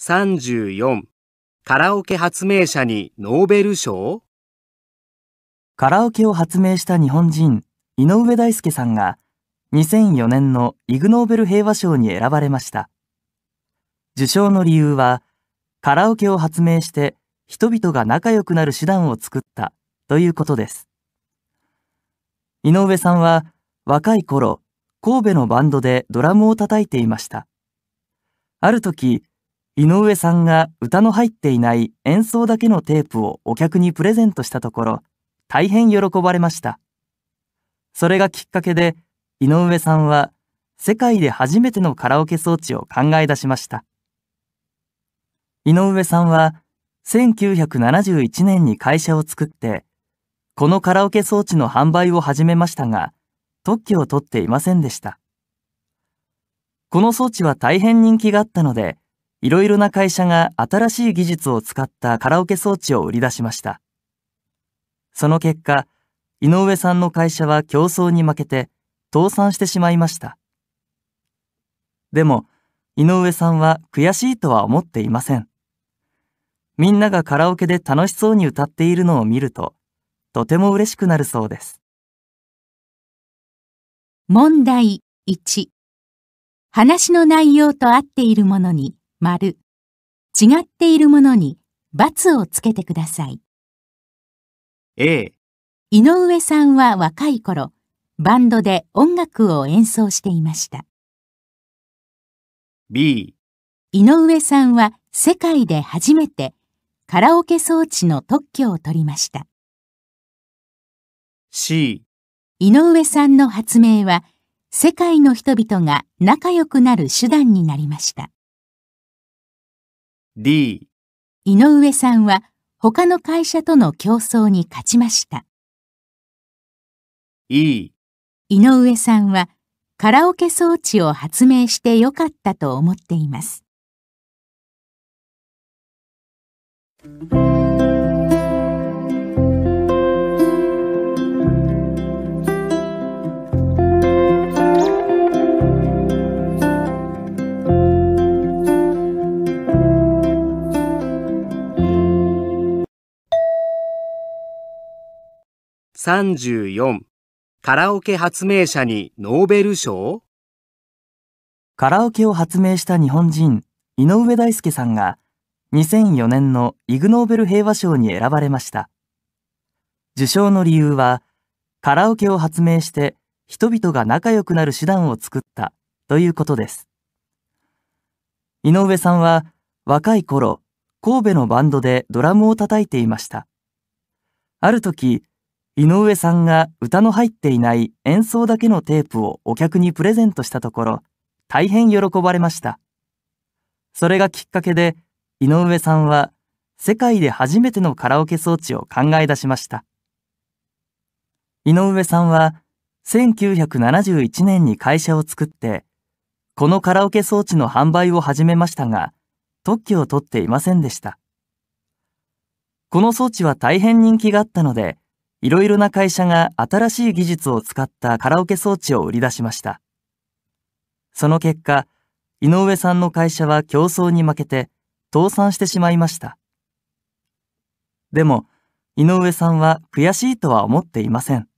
34カラオケ発明者にノーベル賞カラオケを発明した日本人井上大輔さんが2004年のイグ・ノーベル平和賞に選ばれました受賞の理由はカラオケを発明して人々が仲良くなる手段を作ったということです井上さんは若い頃神戸のバンドでドラムを叩いていましたある時井上さんが歌の入っていない演奏だけのテープをお客にプレゼントしたところ大変喜ばれましたそれがきっかけで井上さんは世界で初めてのカラオケ装置を考え出しました井上さんは1971年に会社を作ってこのカラオケ装置の販売を始めましたが特許を取っていませんでしたこの装置は大変人気があったのでいろいろな会社が新しい技術を使ったカラオケ装置を売り出しました。その結果、井上さんの会社は競争に負けて倒産してしまいました。でも、井上さんは悔しいとは思っていません。みんながカラオケで楽しそうに歌っているのを見ると、とても嬉しくなるそうです。問題1話の内容と合っているものに丸、違っているものに×をつけてください。A、井上さんは若い頃、バンドで音楽を演奏していました。B、井上さんは世界で初めてカラオケ装置の特許を取りました。C、井上さんの発明は世界の人々が仲良くなる手段になりました。D 井上さんは他の会社との競争に勝ちました E 井上さんはカラオケ装置を発明してよかったと思っています34カラオケ発明者にノーベル賞カラオケを発明した日本人井上大輔さんが2004年のイグ・ノーベル平和賞に選ばれました受賞の理由はカラオケを発明して人々が仲良くなる手段を作ったということです井上さんは若い頃神戸のバンドでドラムを叩いていましたある時井上さんが歌の入っていない演奏だけのテープをお客にプレゼントしたところ、大変喜ばれました。それがきっかけで、井上さんは世界で初めてのカラオケ装置を考え出しました。井上さんは1971年に会社を作って、このカラオケ装置の販売を始めましたが、特許を取っていませんでした。この装置は大変人気があったので、いろいろな会社が新しい技術を使ったカラオケ装置を売り出しました。その結果、井上さんの会社は競争に負けて倒産してしまいました。でも、井上さんは悔しいとは思っていません。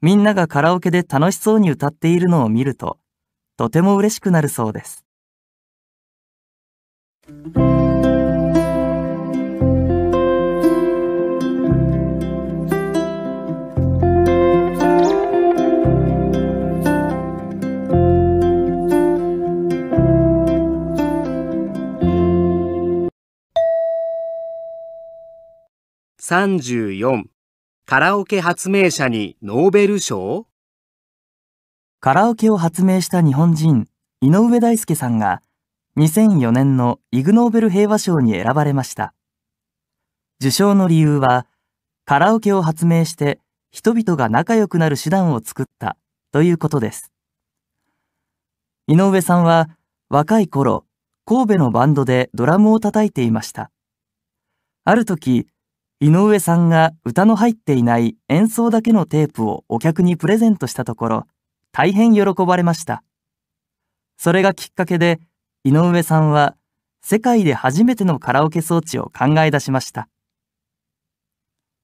みんながカラオケで楽しそうに歌っているのを見ると、とても嬉しくなるそうです。34カラオケ発明者にノーベル賞カラオケを発明した日本人井上大輔さんが2004年のイグ・ノーベル平和賞に選ばれました受賞の理由はカラオケを発明して人々が仲良くなる手段を作ったということです井上さんは若い頃神戸のバンドでドラムを叩いていましたある時井上さんが歌の入っていない演奏だけのテープをお客にプレゼントしたところ大変喜ばれましたそれがきっかけで井上さんは世界で初めてのカラオケ装置を考え出しました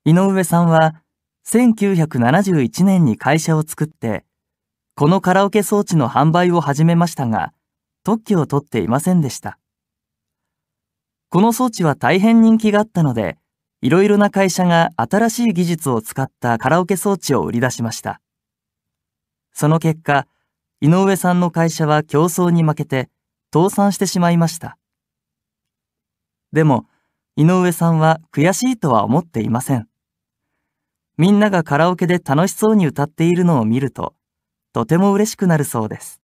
井上さんは1971年に会社を作ってこのカラオケ装置の販売を始めましたが特許を取っていませんでしたこの装置は大変人気があったのでいろいろな会社が新しい技術を使ったカラオケ装置を売り出しました。その結果、井上さんの会社は競争に負けて倒産してしまいました。でも、井上さんは悔しいとは思っていません。みんながカラオケで楽しそうに歌っているのを見ると、とても嬉しくなるそうです。